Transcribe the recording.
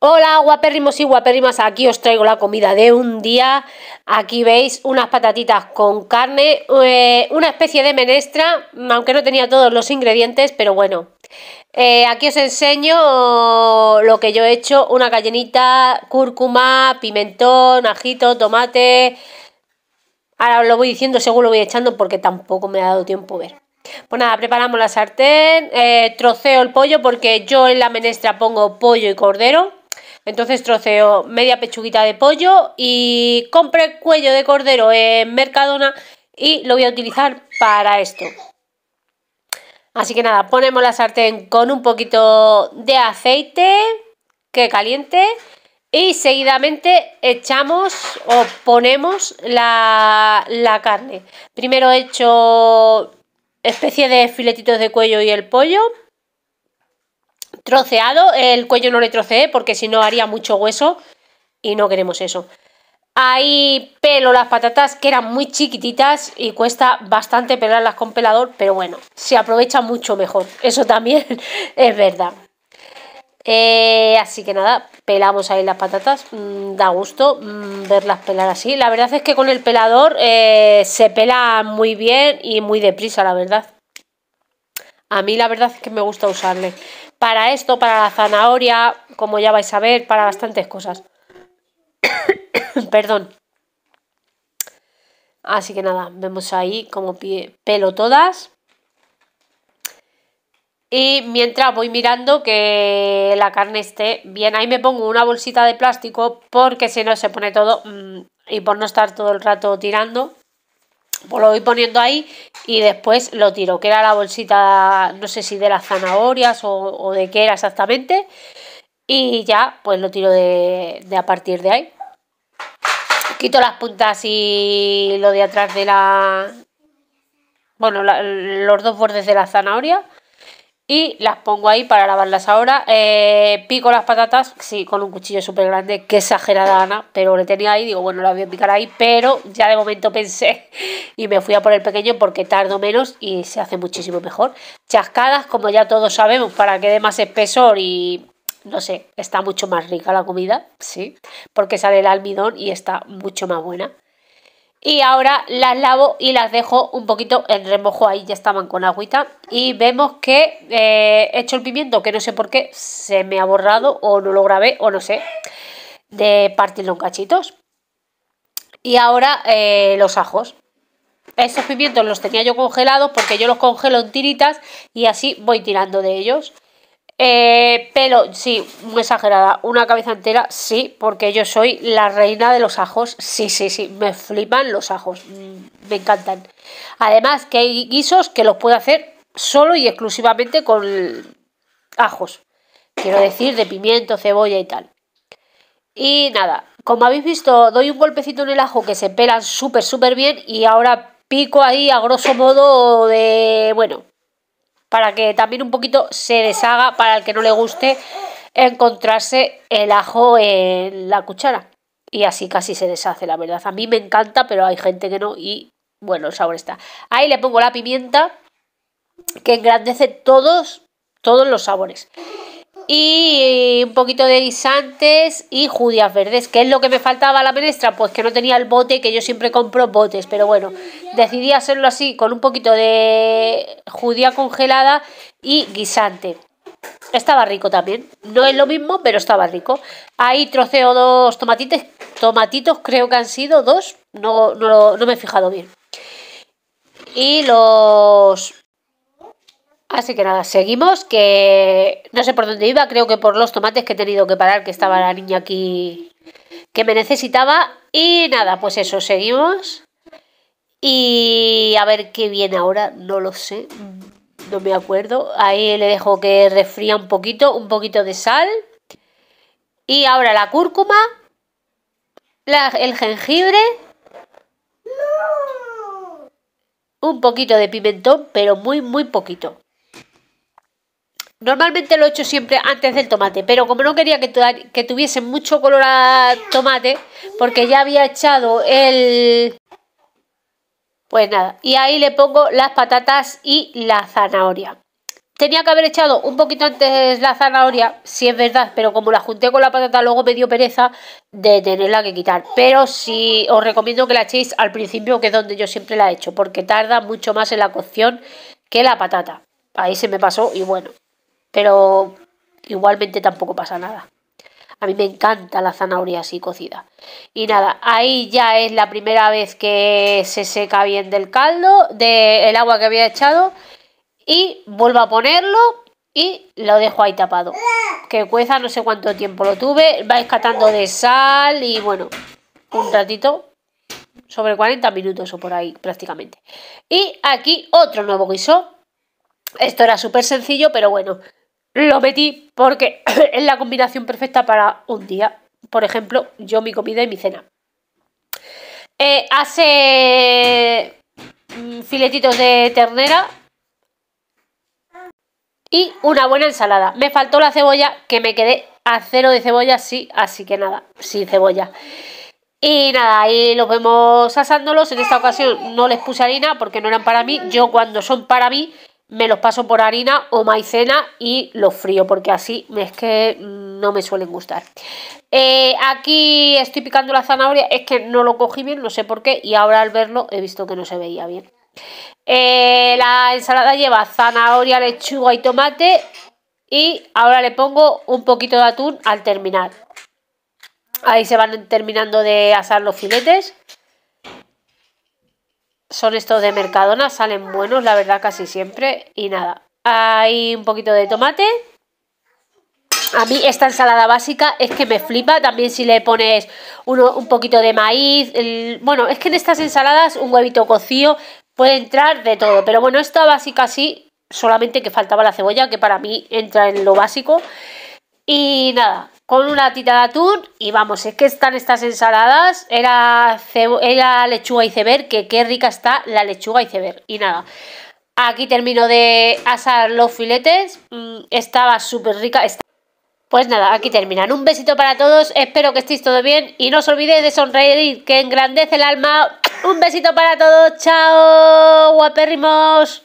Hola guapérrimos y guapérrimas, aquí os traigo la comida de un día. Aquí veis unas patatitas con carne, eh, una especie de menestra, aunque no tenía todos los ingredientes, pero bueno. Eh, aquí os enseño lo que yo he hecho, una gallinita, cúrcuma, pimentón, ajito, tomate. Ahora os lo voy diciendo, seguro lo voy echando porque tampoco me ha dado tiempo ver. Pues nada, preparamos la sartén, eh, troceo el pollo porque yo en la menestra pongo pollo y cordero entonces troceo media pechuguita de pollo y compré cuello de cordero en Mercadona y lo voy a utilizar para esto. Así que nada, ponemos la sartén con un poquito de aceite que caliente y seguidamente echamos o ponemos la, la carne. Primero he hecho especie de filetitos de cuello y el pollo troceado, el cuello no le troceé porque si no haría mucho hueso y no queremos eso. Hay pelo las patatas que eran muy chiquititas y cuesta bastante pelarlas con pelador, pero bueno, se aprovecha mucho mejor. Eso también es verdad. Eh, así que nada, pelamos ahí las patatas, mm, da gusto mm, verlas pelar así. La verdad es que con el pelador eh, se pela muy bien y muy deprisa, la verdad. A mí la verdad es que me gusta usarle para esto, para la zanahoria, como ya vais a ver, para bastantes cosas. Perdón. Así que nada, vemos ahí como pelo todas. Y mientras voy mirando que la carne esté bien, ahí me pongo una bolsita de plástico porque si no se pone todo mm, y por no estar todo el rato tirando, pues lo voy poniendo ahí y después lo tiro, que era la bolsita, no sé si de las zanahorias o, de qué era exactamente, y ya pues lo tiro de, a partir de ahí. Quito las puntas y lo de atrás de la... Bueno, los dos bordes de la zanahoria y las pongo ahí para lavarlas ahora. Eh, pico las patatas, sí, con un cuchillo súper grande, que exagerada Ana, pero le tenía ahí, digo, bueno, la voy a picar ahí, pero ya de momento pensé y me fui a por el pequeño porque tardo menos y se hace muchísimo mejor. Chascadas, como ya todos sabemos, para que dé más espesor y no sé, está mucho más rica la comida, sí, porque sale el almidón y está mucho más buena. Y ahora las lavo y las dejo un poquito en remojo, ahí ya estaban con agüita. Y vemos que eh, he hecho el pimiento, que no sé por qué se me ha borrado o no lo grabé o no sé, de partirlo en cachitos. Y ahora eh, los ajos. Estos pimientos los tenía yo congelados porque yo los congelo en tiritas y así voy tirando de ellos. Eh, pelo, sí, muy exagerada. Una cabeza entera, sí, porque yo soy la reina de los ajos. Sí, sí, sí, me flipan los ajos. Mm, me encantan. Además, que hay guisos que los puedo hacer solo y exclusivamente con ajos. Quiero decir, de pimiento, cebolla y tal. Y nada, como habéis visto, doy un golpecito en el ajo que se pelan súper, súper bien. Y ahora pico ahí a grosso modo de, bueno, para que también un poquito se deshaga para el que no le guste encontrarse el ajo en la cuchara. Y así casi se deshace, la verdad. A mí me encanta, pero hay gente que no y bueno, el sabor está. Ahí le pongo la pimienta que engrandece todos, todos los sabores y eh, un poquito de guisantes y judías verdes. ¿Qué es lo que me faltaba a la menestra? Pues que no tenía el bote, que yo siempre compro botes, pero bueno, decidí hacerlo así, con un poquito de judía congelada y guisante. Estaba rico también. No es lo mismo, pero estaba rico. Ahí troceo dos tomatitos, tomatitos creo que han sido dos, no, no, no me he fijado bien. Y los Así que nada, seguimos, que no sé por dónde iba, creo que por los tomates que he tenido que parar, que estaba la niña aquí que me necesitaba. Y nada, pues eso, seguimos. Y a ver qué viene ahora, no lo sé, no me acuerdo. Ahí le dejo que resfría un poquito, un poquito de sal. Y ahora la cúrcuma, el jengibre. Un poquito de pimentón, pero muy, muy poquito. Normalmente lo he hecho siempre antes del tomate, pero como no quería que, que tuviese mucho color a tomate, porque ya había echado el... Pues nada, y ahí le pongo las patatas y la zanahoria. Tenía que haber echado un poquito antes la zanahoria, si es verdad, pero como la junté con la patata luego me dio pereza de tenerla que quitar. Pero sí os recomiendo que la echéis al principio, que es donde yo siempre la he hecho, porque tarda mucho más en la cocción que la patata. Ahí se me pasó y bueno, pero igualmente tampoco pasa nada. A mí me encanta la zanahoria así cocida. Y nada, ahí ya es la primera vez que se seca bien del caldo, del agua que había echado. Y vuelvo a ponerlo y lo dejo ahí tapado. Que cueza no sé cuánto tiempo lo tuve. Va escatando de sal y bueno, un ratito. Sobre 40 minutos o por ahí prácticamente. Y aquí otro nuevo guiso. Esto era súper sencillo, pero bueno, lo metí porque es la combinación perfecta para un día. Por ejemplo, yo mi comida y mi cena. Eh, hace mm, filetitos de ternera y una buena ensalada. Me faltó la cebolla, que me quedé a cero de cebolla, sí, así que nada, sin cebolla. Y nada, ahí los vemos asándolos. En esta ocasión no les puse harina porque no eran para mí. Yo cuando son para mí me los paso por harina o maicena y los frío porque así es que no me suelen gustar. Eh, aquí estoy picando la zanahoria, es que no lo cogí bien, no sé por qué, y ahora al verlo he visto que no se veía bien. Eh, la ensalada lleva zanahoria, lechuga y tomate y ahora le pongo un poquito de atún al terminar. Ahí se van terminando de asar los filetes son estos de Mercadona, salen buenos, la verdad, casi siempre. Y nada, hay un poquito de tomate. A mí esta ensalada básica es que me flipa. También si le pones un poquito de maíz. bueno, es que en estas ensaladas un huevito cocido puede entrar de todo. Pero bueno, esta básica sí, solamente que faltaba la cebolla, que para mí entra en lo básico. Y nada, con una tita de atún y vamos, es que están estas ensaladas, era, era lechuga ceber. que qué rica está la lechuga y ceber. Y nada, aquí termino de asar los filetes, mm, estaba súper rica. Pues nada, aquí terminan. Un besito para todos, espero que estéis todo bien y no os olvidéis de sonreír, que engrandece el alma. Un besito para todos, chao, guapérrimos.